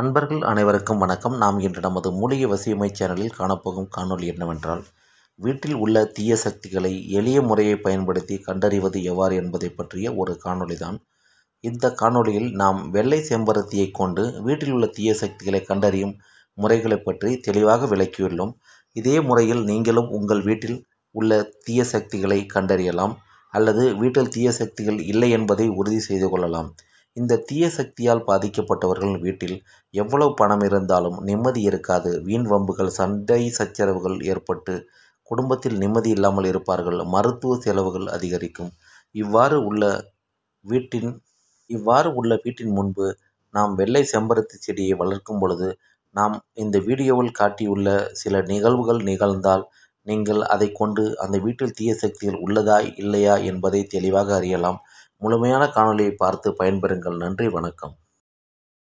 அன்பர்கள் அனைவருக்கும் வணக்கம் நாம் இன்று நமது மூலிகை வசியமை சேனலில் காணப்போகும் காணொலி என்னவென்றால் வீட்டில் உள்ள தீய சக்திகளை எளிய முறையை பயன்படுத்தி கண்டறிவது எவ்வாறு என்பதை பற்றிய ஒரு காணொளி தான் இந்த காணொளியில் நாம் வெள்ளை செம்பருத்தியை கொண்டு வீட்டில் உள்ள தீய சக்திகளை கண்டறியும் முறைகளை பற்றி தெளிவாக விளக்கியுள்ளோம் இதே முறையில் நீங்களும் உங்கள் வீட்டில் உள்ள தீய சக்திகளை கண்டறியலாம் அல்லது வீட்டில் தீய சக்திகள் இல்லை என்பதை உறுதி செய்து கொள்ளலாம் இந்த தீய சக்தியால் பாதிக்கப்பட்டவர்கள் வீட்டில் எவ்வளவு பணம் இருந்தாலும் நிம்மதி இருக்காது வீண் வம்புகள் சண்டை சச்சரவுகள் ஏற்பட்டு குடும்பத்தில் நிம்மதி இல்லாமல் இருப்பார்கள் மருத்துவ செலவுகள் அதிகரிக்கும் இவ்வாறு உள்ள வீட்டின் இவ்வாறு உள்ள வீட்டின் முன்பு நாம் வெள்ளை செம்பருத்தி செடியை வளர்க்கும் பொழுது நாம் இந்த வீடியோவில் காட்டியுள்ள சில நிகழ்வுகள் நிகழ்ந்தால் நீங்கள் அதை கொண்டு அந்த வீட்டில் தீய சக்திகள் உள்ளதா இல்லையா என்பதை தெளிவாக அறியலாம் முழுமையான காணொளியை பார்த்து பயன்பெறுங்கள் நன்றி வணக்கம்